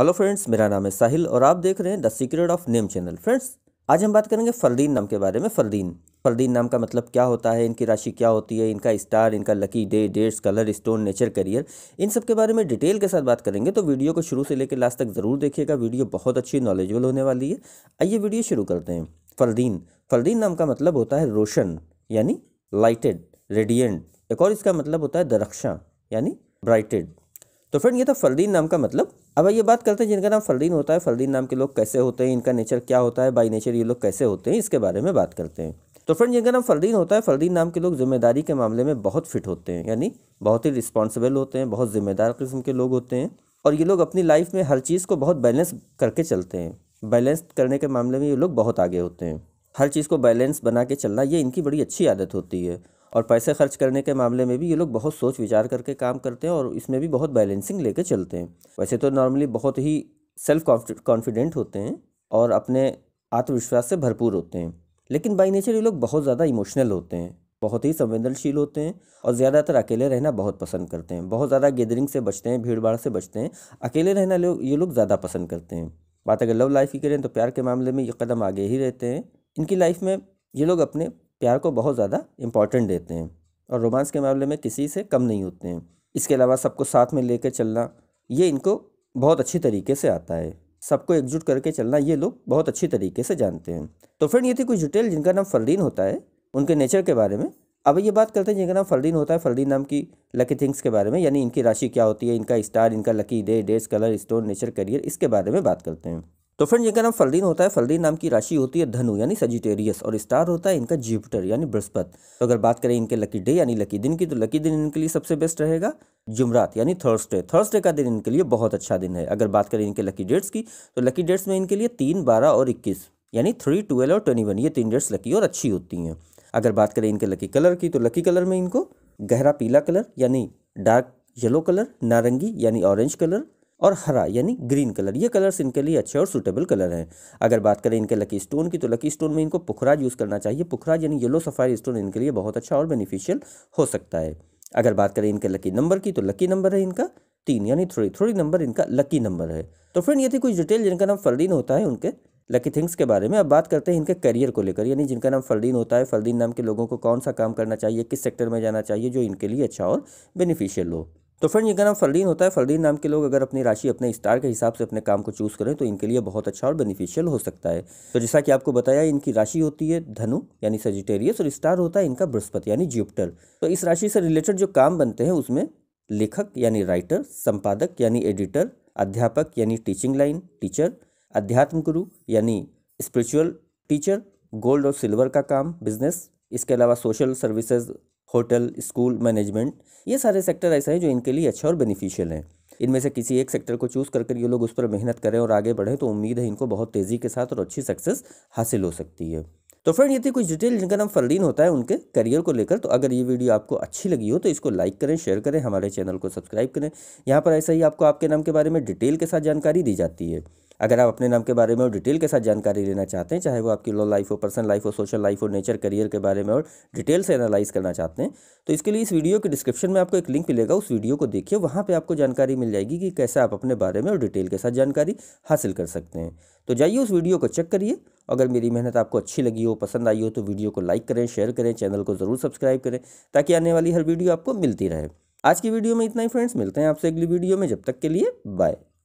hello friends मेरा नाम है साहिल और आप देख रहे हैं the secret of name channel friends आज हम बात करेंगे फरदीन नाम के बारे में फरदीन फरदीन नाम का मतलब क्या होता है इनकी राशि क्या होती है इनका स्टार इनका lucky day dates colour stone nature career इन सब के बारे में डिटेल के साथ बात करेंगे तो वीडियो को शुरू से लेकर लास्ट तक ज़रूर देखिएगा वीडियो बहुत अच्छी नॉलेजबल होने वाली है आइए वीडियो शुरू करते हैं फरदीन फरदीन नाम का मतलब होता है रोशन यानी लाइटेड रेडियंट एक और इसका मतलब होता है दरक्षा यानी ब्राइटेड तो फ्रेंड ये था फरदीन नाम का मतलब अब ये बात करते हैं जिनका नाम फलदीन होता है फलदीन नाम के लोग कैसे होते हैं इनका नेचर क्या होता है बाई नेचर ये लोग कैसे होते हैं इसके बारे में बात करते हैं तो फ्रेंड जिनका नाम फलदीन होता है फलदीन नाम के लोग जिम्मेदारी के मामले में बहुत फिट होते हैं यानी बहुत ही रिस्पॉन्सिबल होते हैं बहुत जिम्मेदार किस्म के लोग होते हैं और ये लोग अपनी लाइफ में हर चीज़ को बहुत बैलेंस करके चलते हैं बैलेंस करने के मामले में ये लोग बहुत आगे होते हैं हर चीज़ को बैलेंस बना के चलना ये इनकी बड़ी अच्छी आदत होती है और पैसे खर्च करने के मामले में भी ये लोग बहुत सोच विचार करके काम करते हैं और इसमें भी बहुत बैलेंसिंग लेके चलते हैं वैसे तो नॉर्मली बहुत ही सेल्फ कॉन्फिडेंट होते हैं और अपने आत्मविश्वास से भरपूर होते हैं लेकिन बाई नेचर ये लोग बहुत ज़्यादा इमोशनल होते हैं बहुत ही संवेदनशील होते हैं और ज़्यादातर अकेले रहना बहुत पसंद करते हैं बहुत ज़्यादा गैदरिंग से बचते हैं भीड़ भाड़ से बचते हैं अकेले रहना लोग ये लोग ज़्यादा पसंद करते हैं बात अगर लव लाइफ की करें तो प्यार के मामले में ये कदम आगे ही रहते हैं इनकी लाइफ में ये लोग अपने प्यार को बहुत ज़्यादा इम्पॉर्टेंट देते हैं और रोमांस के मामले में किसी से कम नहीं होते हैं इसके अलावा सबको साथ में लेकर चलना ये इनको बहुत अच्छी तरीके से आता है सबको एकजुट करके चलना ये लोग बहुत अच्छी तरीके से जानते हैं तो फ्रेंड ये थी कुछ डिटेल जिनका नाम फरदीन होता है उनके नेचर के बारे में अब ये बात करते हैं जिनका नाम फरदीन होता है फरदीन नाम की लकी थिंग्स के बारे में यानी इनकी राशि क्या होती है इनका स्टार इनका lucky day dates colour stone nature career इसके बारे में बात करते हैं तो फ्रेंड जिनका नाम फलदीन होता है फलदीन नाम की राशि होती है धनु यानी सजिटेरियस और स्टार होता है इनका जुपिटर यानी बृहस्पत तो अगर बात करें इनके लकी डे यानी लकी दिन की तो लकी दिन इनके लिए सबसे बेस्ट रहेगा जुमरात यानी थर्सडे थर्सडे का दिन इनके लिए बहुत अच्छा दिन है अगर बात करें इनके लकी डेट्स की तो लकी डेट्स में इनके लिए तीन बारह और इक्कीस यानी थ्री ट्वेल्व और ट्वेंटी वन ये तीन डेट्स लकी और अच्छी होती हैं अगर बात करें इनके लकी कलर की तो लकी कलर में इनको गहरा पीला कलर यानी डार्क येलो कलर नारंगी यानी ऑरेंज कलर और हरा यानी ग्रीन कलर ये कलर्स इनके लिए अच्छे और सूटेबल कलर हैं अगर बात करें इनके लकी स्टोन की तो लकी स्टोन में इनको पुखराज यूज़ करना चाहिए पुखराज यानी येलो सफ़ायर स्टोन इनके लिए बहुत अच्छा और बेनिफिशियल हो सकता है अगर बात करें इनके लकी नंबर की तो लकी नंबर है इनका तीन यानी थोड़ी थोड़ी नंबर इनका लकी नंबर है तो फ्रेंड ये थी कुछ डिटेल जिनका नाम फरदीन होता है उनके लकी थिंग्स के बारे में अब बात करते हैं इनके करियर को लेकर यानी जिनका नाम फरदीन होता है फरदीन नाम के लोगों को कौन सा काम करना चाहिए किस सेक्टर में जाना चाहिए जो इनके लिए अच्छा और बेनिफिशियल हो तो फ्रेंड अगर नाम फरदीन होता है फरदीन नाम के लोग अगर अपनी राशि अपने स्टार के हिसाब से अपने काम को चूज़ करें तो इनके लिए बहुत अच्छा और बेनिफिशियल हो सकता है तो जैसा कि आपको बताया इनकी राशि होती है धनु यानी सजिटेरियस और स्टार होता है इनका बृहस्पति यानी ज्यूपिटर तो इस राशि से रिलेटेड जो काम बनते हैं उसमें लेखक यानी राइटर संपादक यानी एडिटर अध्यापक यानी टीचिंग लाइन टीचर अध्यात्म गुरु यानी स्पिरिचुअल टीचर गोल्ड और सिल्वर का काम बिजनेस इसके अलावा social services hotel school management ये सारे सेक्टर ऐसे हैं जो इनके लिए अच्छे और बेनिफिशियल हैं इनमें से किसी एक सेक्टर को चूज़ करके ये लोग उस पर मेहनत करें और आगे बढ़ें तो उम्मीद है इनको बहुत तेज़ी के साथ और अच्छी सक्सेस हासिल हो सकती है तो फ्रेंड ये थी कुछ डिटेल जिनका नाम फरदीन होता है उनके करियर को लेकर तो अगर ये वीडियो आपको अच्छी लगी हो तो इसको लाइक करें शेयर करें हमारे चैनल को सब्सक्राइब करें यहाँ पर ऐसा ही आपको आपके नाम के बारे में डिटेल के साथ जानकारी दी जाती है अगर आप अपने नाम के बारे में और डिटेल के साथ जानकारी लेना चाहते हैं चाहे वो आपकी लो लाइफ हो पर्सनल लाइफ हो सोशल लाइफ हो नेचर करियर के बारे में और डिटेल से एनालाइज करना चाहते हैं तो इसके लिए इस वीडियो के डिस्क्रिप्शन में आपको एक लिंक मिलेगा उस वीडियो को देखिए वहाँ पर आपको जानकारी मिल जाएगी कि कैसे आप अपने बारे में और डिटेल के साथ जानकारी हासिल कर सकते हैं तो जाइए उस वीडियो को चेक करिए अगर मेरी मेहनत आपको अच्छी लगी हो पसंद आई हो तो वीडियो को लाइक करें शेयर करें चैनल को ज़रूर सब्सक्राइब करें ताकि आने वाली हर वीडियो आपको मिलती रहे आज की वीडियो में इतना ही फ्रेंड्स मिलते हैं आपसे अगली वीडियो में जब तक के लिए बाय